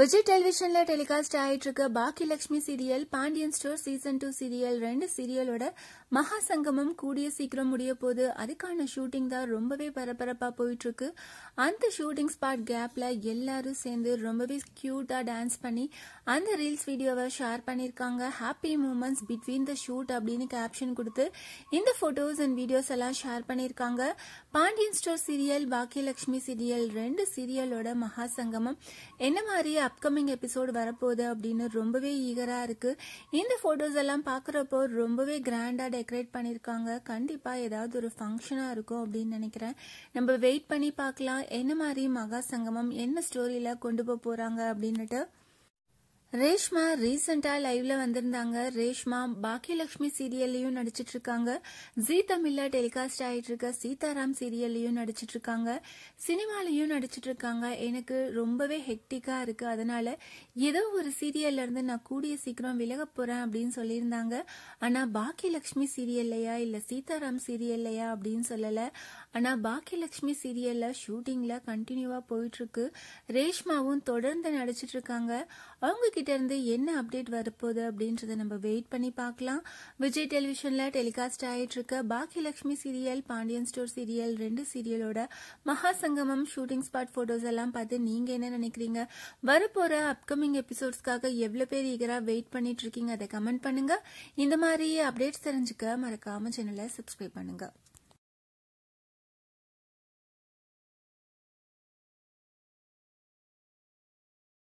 Vijay டெலிவிஷன்ல telecast ஆயிட்டு இருக்க Baakiyalakshmi serial Pandian store season two serial ரெண்டு சீரியலோட மகா சங்கமம் கூடிய சீக்கிரம் முடிய போது அதுக்கான ஷூட்டிங் தான் ரொம்பவே பரபரப்பா போயிட்டு இருக்கு அந்த ஷூட்டிங் ஸ்பாட் கேப்ல எல்லாரும் சேர்ந்து ரொம்பவே கியூட்டா டான்ஸ் பண்ணி அந்த ரீல்ஸ் வீடியோவை ஷேர் பண்ணியிருக்காங்க happy moments between the shoot அப்படின்னு கேப்ஷன் கொடுத்து இந்த போட்டோஸ் அண்ட் வீடியோஸ் எல்லாம் ஷேர் பண்ணியிருக்காங்க பாண்டியன் ஸ்டோர் சீரியல் பாக்கிய லட்சுமி சீரியல் ரெண்டு சீரியலோட மகா சங்கமம் என்ன மாதிரி அப்கமிங் எபிசோடு வரப்போகுது அப்படின்னு ரொம்பவே ஈகராக இருக்குது இந்த ஃபோட்டோஸ் எல்லாம் பார்க்குறப்போ ரொம்பவே கிராண்டாக டெக்கரேட் பண்ணியிருக்காங்க கண்டிப்பாக ஏதாவது ஒரு ஃபங்க்ஷனாக இருக்கும் அப்படின்னு நினைக்கிறேன் நம்ம வெயிட் பண்ணி பார்க்கலாம் என்ன மாதிரி மகா சங்கமம் என்ன ஸ்டோரியில் கொண்டு போக போகிறாங்க அப்படின்னுட்டு ரேஷ்மா ரீசெண்டா லைவ்ல வந்திருந்தாங்க ரேஷ்மா பாக்கியலட்சுமி சீரியல்லையும் நடிச்சிட்டு இருக்காங்க ஜி தமிழ்ல டெலிகாஸ்ட் ஆயிட்டு இருக்க சீதாராம் சீரியல்லையும் நடிச்சிட்டு இருக்காங்க சினிமாலையும் நடிச்சிட்டு இருக்காங்க எனக்கு ரொம்பவே ஹெக்டிக்கா இருக்கு அதனால ஏதோ ஒரு சீரியல்ல இருந்து நான் கூடிய சீக்கிரம் விலக போறேன் அப்படின்னு சொல்லியிருந்தாங்க ஆனா பாக்கியலட்சுமி சீரியல்லையா இல்ல சீதாராம் சீரியல்லையா அப்படின்னு சொல்லல ஆனா பாக்கியலட்சுமி சீரியல்ல ஷூட்டிங்ல கண்டினியூவா போயிட்டு இருக்கு ரேஷ்மாவும் தொடர்ந்து நடிச்சிட்டு இருக்காங்க அவங்க இருந்து என்ன அப்டேட் வரப்போகுது அப்படின்றத நம்ம வெயிட் பண்ணி பார்க்கலாம் விஜய் டெலிவிஷனில் டெலிகாஸ்ட் ஆகிட்டு இருக்க Baakiyalakshmi serial Pandian store serial ரெண்டு சீரியலோட மகாசங்கமம் ஷூட்டிங் ஸ்பாட் ஃபோட்டோஸ் எல்லாம் பார்த்து நீங்கள் என்ன நினைக்கிறீங்க வரப்போகிற அப்கமிங் எபிசோட்ஸ்க்காக எவ்வளோ பேர் ஈகராக வெயிட் பண்ணிட்டு இருக்கீங்க அதை கமெண்ட் பண்ணுங்கள் இந்த மாதிரி அப்டேட்ஸ் தெரிஞ்சுக்க மறக்காமல் சேனலை சப்ஸ்கிரைப் பண்ணுங்கள்